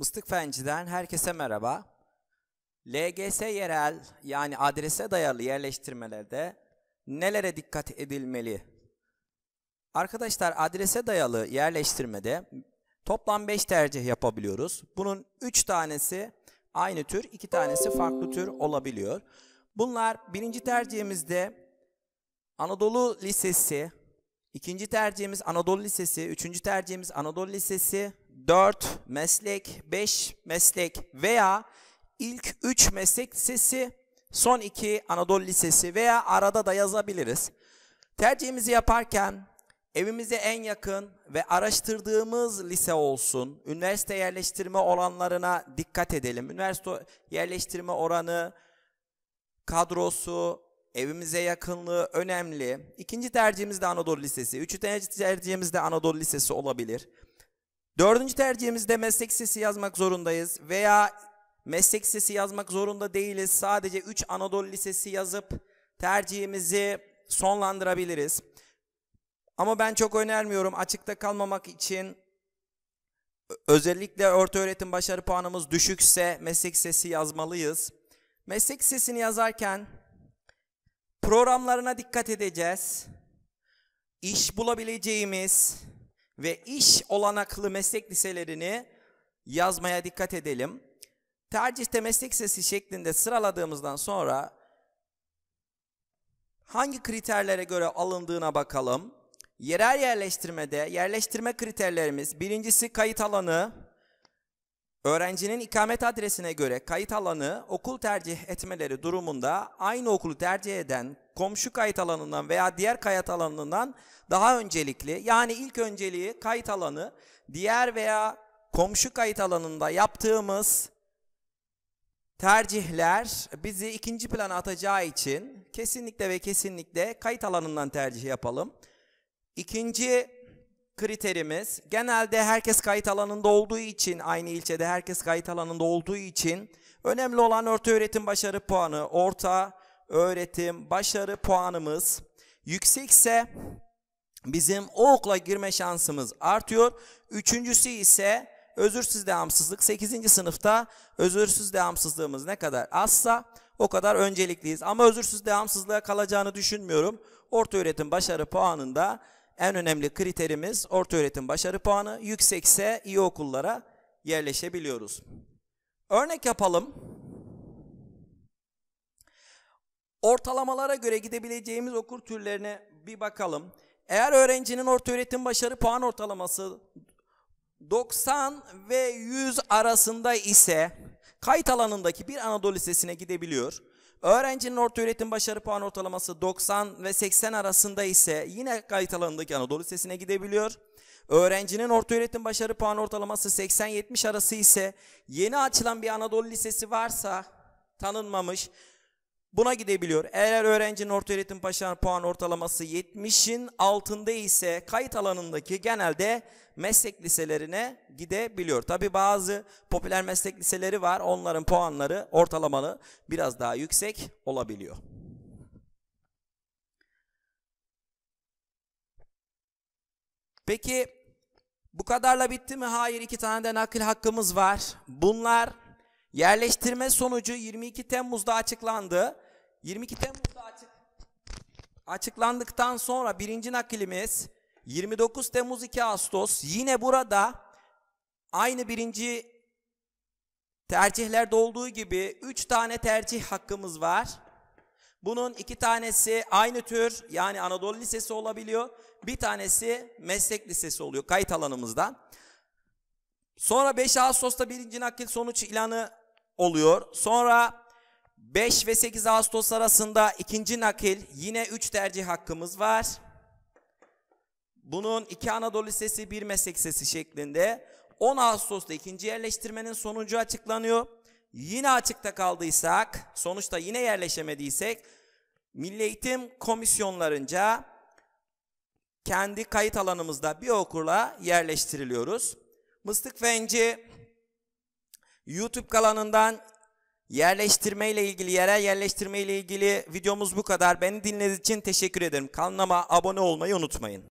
Mıstık Fenci'den herkese merhaba. LGS yerel yani adrese dayalı yerleştirmelerde nelere dikkat edilmeli? Arkadaşlar adrese dayalı yerleştirmede toplam 5 tercih yapabiliyoruz. Bunun 3 tanesi aynı tür, 2 tanesi farklı tür olabiliyor. Bunlar birinci tercihimizde Anadolu Lisesi, ikinci tercihimiz Anadolu Lisesi, üçüncü tercihimiz Anadolu Lisesi, 4 meslek, 5 meslek veya ilk 3 meslek lisesi, son 2 Anadolu Lisesi veya arada da yazabiliriz. Tercihimizi yaparken evimize en yakın ve araştırdığımız lise olsun. Üniversite yerleştirme oranlarına dikkat edelim. Üniversite yerleştirme oranı, kadrosu, evimize yakınlığı önemli. İkinci tercihimiz de Anadolu Lisesi. Üçüncü tercihimiz de Anadolu Lisesi olabilir. Dördüncü tercihimizde meslek sesi yazmak zorundayız veya meslek sesi yazmak zorunda değiliz. Sadece 3 Anadolu Lisesi yazıp tercihimizi sonlandırabiliriz. Ama ben çok önermiyorum açıkta kalmamak için özellikle orta öğretim başarı puanımız düşükse meslek sesi yazmalıyız. Meslek sesini yazarken programlarına dikkat edeceğiz. İş bulabileceğimiz, ve iş olanaklı meslek liselerini yazmaya dikkat edelim. Tercihte meslek lisesi şeklinde sıraladığımızdan sonra hangi kriterlere göre alındığına bakalım. Yerel yerleştirmede yerleştirme kriterlerimiz birincisi kayıt alanı, Öğrencinin ikamet adresine göre kayıt alanı okul tercih etmeleri durumunda aynı okulu tercih eden komşu kayıt alanından veya diğer kayıt alanından daha öncelikli yani ilk önceliği kayıt alanı diğer veya komşu kayıt alanında yaptığımız tercihler bizi ikinci plana atacağı için kesinlikle ve kesinlikle kayıt alanından tercih yapalım. İkinci kriterimiz genelde herkes kayıt alanında olduğu için aynı ilçede herkes kayıt alanında olduğu için önemli olan orta öğretim başarı puanı orta öğretim başarı puanımız yüksekse bizim o okula girme şansımız artıyor. Üçüncüsü ise özürsüz devamsızlık. Sekizinci sınıfta özürsüz devamsızlığımız ne kadar azsa o kadar öncelikliyiz. Ama özürsüz devamsızlığa kalacağını düşünmüyorum. Orta öğretim başarı puanında en önemli kriterimiz orta öğretim başarı puanı. Yüksekse iyi okullara yerleşebiliyoruz. Örnek yapalım. Ortalamalara göre gidebileceğimiz okul türlerine bir bakalım. Eğer öğrencinin orta öğretim başarı puan ortalaması 90 ve 100 arasında ise kayıt alanındaki bir Anadolu Lisesi'ne gidebiliyor. Öğrencinin orta öğretim başarı puan ortalaması 90 ve 80 arasında ise yine kayıt alanındaki Anadolu Lisesi'ne gidebiliyor. Öğrencinin orta öğretim başarı puan ortalaması 80-70 arası ise yeni açılan bir Anadolu Lisesi varsa tanınmamış buna gidebiliyor. Eğer öğrencinin orta ortaöğretim başarı puan ortalaması 70'in altında ise kayıt alanındaki genelde meslek liselerine gidebiliyor. Tabi bazı popüler meslek liseleri var. Onların puanları ortalamalı biraz daha yüksek olabiliyor. Peki bu kadarla bitti mi? Hayır iki tane de nakil hakkımız var. Bunlar Yerleştirme sonucu 22 Temmuz'da açıklandı. 22 Temmuz'da açık, açıklandıktan sonra birinci nakilimiz 29 Temmuz 2 Ağustos yine burada aynı birinci tercihlerde olduğu gibi 3 tane tercih hakkımız var. Bunun iki tanesi aynı tür yani Anadolu Lisesi olabiliyor. Bir tanesi meslek lisesi oluyor kayıt alanımızda. Sonra 5 Ağustos'ta birinci nakil sonuç ilanı oluyor. Sonra 5 ve 8 Ağustos arasında ikinci nakil yine 3 tercih hakkımız var. Bunun 2 Anadolu Lisesi 1 Meslek sesi şeklinde 10 Ağustos'ta ikinci yerleştirmenin sonucu açıklanıyor. Yine açıkta kaldıysak sonuçta yine yerleşemediysek Milli Eğitim Komisyonlarınca kendi kayıt alanımızda bir okula yerleştiriliyoruz. Mıstık Fenci YouTube kanalından yerleştirme ile ilgili, yerel yerleştirme ile ilgili videomuz bu kadar. Beni dinlediğiniz için teşekkür ederim. Kanalıma abone olmayı unutmayın.